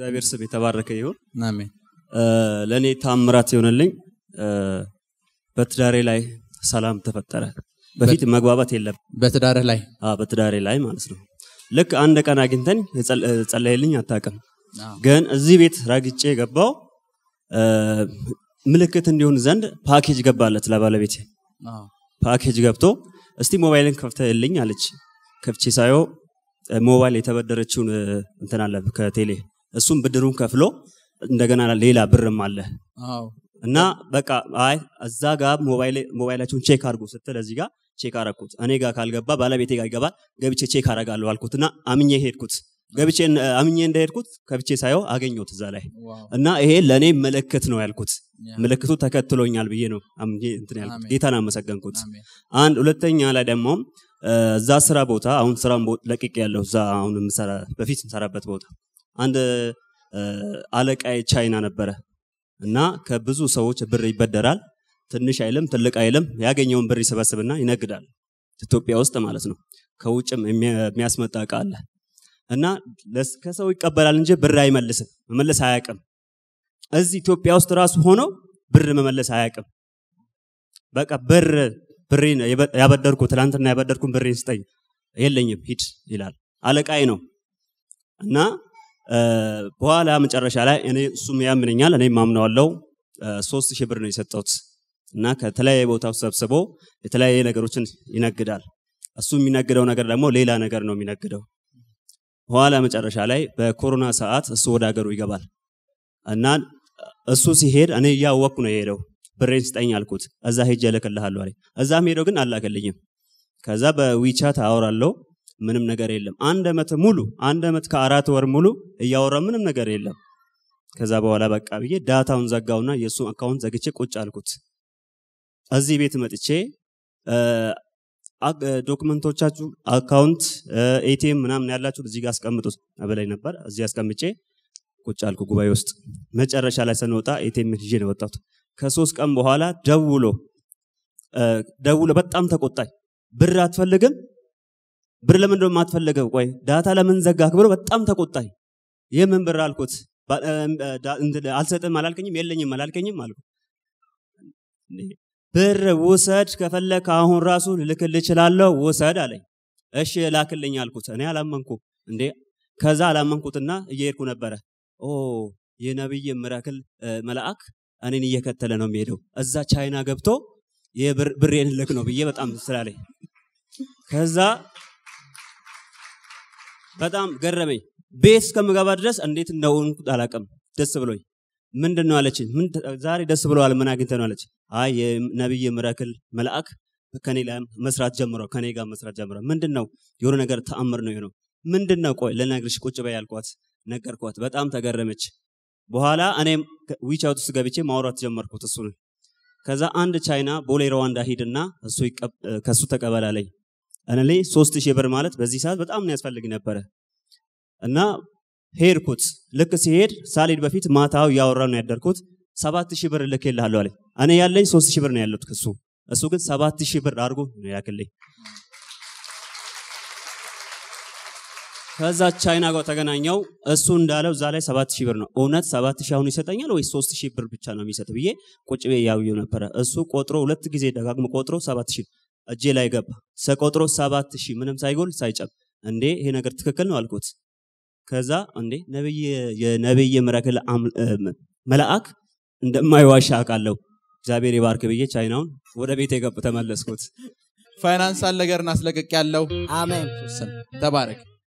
እግዚአብሔር ስም የተባረከ ይሁን። አሜን። ለእኔ ታምራት የሆነልኝ በትዳሬ ላይ ሰላም ተፈጠረ። በፊት መግባባት የለም በትዳሬ ላይ በትዳሬ ላይ ማለት ነው። ልክ አንድ ቀን አግኝተን ጸለየልኝ አታቅም። ግን እዚህ ቤት ራግጬ ገባው ምልክት እንዲሆን ዘንድ ፓኬጅ ገባለት ለባለቤቴ። ፓኬጅ ገብቶ እስቲ ሞባይልን ከፍተልኝ አለች። ከፍቼ ሳየው ሞባይል የተበደረችውን እንትን አለ ከቴሌ እሱም ብድሩን ከፍሎ እንደገና ሌላ ብርም አለ እና በቃ አይ እዛ ጋ ሞባይላቸውን ቼክ አድርጎ ስትል እዚህ ጋ ቼክ አረኩት። እኔ ጋ ካልገባ ባለቤቴ ጋ ይገባል፣ ገብቼ ቼክ አረጋለሁ አልኩት እና አምኜ ሄድኩት። ገብቼ አምኜ እንደሄድኩት ከብቼ ሳየው አገኘሁት እዛ ላይ እና ይሄ ለእኔ ምልክት ነው ያልኩት። ምልክቱ ተከትሎኛል ብዬ ነው ጌታን አመሰገንኩት። አንድ ሁለተኛ ላይ ደግሞ እዛ ስራ ቦታ አሁን ስራ ለቅቅ ያለሁ እዛ አሁን በፊት ምሰራበት ቦታ አንድ አለቃ ቻይና ነበረ እና ከብዙ ሰዎች ብር ይበደራል። ትንሽ አይልም፣ ትልቅ አይልም። ያገኘውን ብር ይሰበስብና ይነግዳል። ኢትዮጵያ ውስጥ ማለት ነው። ከውጭም የሚያስመጣ እቃ አለ እና ከሰው ይቀበላል እንጂ ብር አይመልስም፣ መመለስ አያቅም። እዚህ ኢትዮጵያ ውስጥ ራሱ ሆኖ ብር መመለስ አያቅም። በቃ ብር ብሬን ያበደርኩ ትላንትና ያበደርኩን ብሬን ስጠኝ፣ የለኝም፣ ሂድ ይላል። አለቃይ ነው እና በኋላ መጨረሻ ላይ እኔ እሱም ያምነኛል እኔ ማምነዋለው ሶስት ሺህ ብር ነው የሰጠት እና ከተለያየ ቦታ ሰብስቦ የተለያየ ነገሮችን ይነግዳል እሱ የሚነግደው ነገር ደግሞ ሌላ ነገር ነው የሚነግደው በኋላ መጨረሻ ላይ በኮሮና ሰዓት እሱ ወደ ሀገሩ ይገባል እና እሱ ሲሄድ እኔ እያወቅኩ ነው የሄደው ብሬን ስጠኝ አልኩት እዛ ሄጅ እልክልሃለሁ እዛም ሄደው ግን አላከልኝም ከዛ በዊቻት አወራለሁ ምንም ነገር የለም። አንድ ዓመት ሙሉ አንድ ዓመት ከአራት ወር ሙሉ እያወራ ምንም ነገር የለም። ከዛ በኋላ በቃ ብዬ ዳታውን ዘጋውና የእሱ አካውንት ዘግቼ ቁጭ አልኩት። እዚህ ቤት መጥቼ ዶክመንቶቻችሁ፣ አካውንት፣ ኤቲኤም ምናምን ያላችሁ እዚህ ጋር አስቀምጡት በላይ ነበር። እዚህ አስቀምጬ ቁጭ አልኩ ጉባኤ ውስጥ። መጨረሻ ላይ ስንወጣ ኤቲኤም ይዤ ነው ወጣቱ ከሶስት ቀን በኋላ ደውሎ ደውሎ በጣም ተቆጣኝ። ብር አትፈልግም ብር ለምን የማትፈለገው? ቆይ ዳታ ለምን ዘጋክ ብሎ በጣም ተቆጣኝ። የምን ብር አልኩት። አልሰጥም አላልከኝም፣ የለኝም አላልከኝም አልኩት። ብር ውሰድ፣ ከፈለክ አሁን ራሱ ልልክልህ እችላለሁ፣ ውሰድ አለኝ። እሺ ላክልኝ አልኩት። እኔ አላመንኩ እንዴ። ከዛ አላመንኩትና እየሄድኩ ነበረ። ኦ የነብይ ምራክል መልአክ እኔን እየከተለ ነው የሚሄደው። እዛ ቻይና ገብቶ ብሬን ልክ ነው ብዬ በጣም ስላለኝ ከዛ በጣም ገረመኝ። ቤት እስከምገባ ድረስ እንዴት እንደሆንኩ አላውቅም። ደስ ብሎኝ ምንድን ነው አለችኝ። ዛሬ ደስ ብለዋል፣ ምን አግኝተ ነው አለች። አይ የነቢይ ምረክል መልአክ ከኔ ላይ መስራት ጀምሮ ከኔ ጋር መስራት ጀምሮ ምንድን ነው የሆነ ነገር ተአምር ነው የሆነው። ምንድን ነው ቆይ ልነግርሽ ቁጭ በይ ያልኳት ነገርኳት። በጣም ተገረመች። በኋላ እኔም ዊቻውት ውስጥ ገብቼ ማውራት ጀመርኩት እሱን። ከዛ አንድ ቻይና ቦሌ ሩዋንዳ ሂድና ከእሱ ተቀበላለኝ እኔ ላይ ሶስት ሺህ ብር ማለት በዚህ ሰዓት በጣም ነው ያስፈልግ ነበረ እና ሄድኩት። ልክ ሲሄድ ሳሊድ በፊት ማታው እያወራ ነው ያደርኩት። ሰባት ሺህ ብር ልኬልሃለሁ አለኝ። እኔ ያለኝ ሶስት ሺህ ብር ነው ያለት እሱ እሱ ግን ሰባት ሺህ ብር አድርጎ ነው ያክልኝ። ከዛ ቻይና ጋር ተገናኘው። እሱ እንዳለው እዛ ላይ ሰባት ሺህ ብር ነው። እውነት ሰባት ሺህ አሁን ይሰጠኛል ወይስ ሶስት ሺህ ብር ብቻ ነው የሚሰጥ ብዬ ቁጭ ብዬ ያውየው ነበረ። እሱ ቆጥሮ ሁለት ጊዜ ደጋግሞ ቆጥሮ ሰባት ሺህ እጄ ላይ ገባ ሰቆጥሮ ሰባት ሺህ ምንም ሳይጎል ሳይጨም እንዴ ይሄ ነገር ትክክል ነው አልኩት ከዛ እንዴ ነብይ የነብይ ምረክል መልአክ እንደማይዋሽ አቃለው እግዚአብሔር ይባርክ ብዬ ቻይናውን ወደ ቤት የገብ ተመለስኩት ፋይናንሳል ነገርን አስለቅቅ ያለው አሜን ተባረክ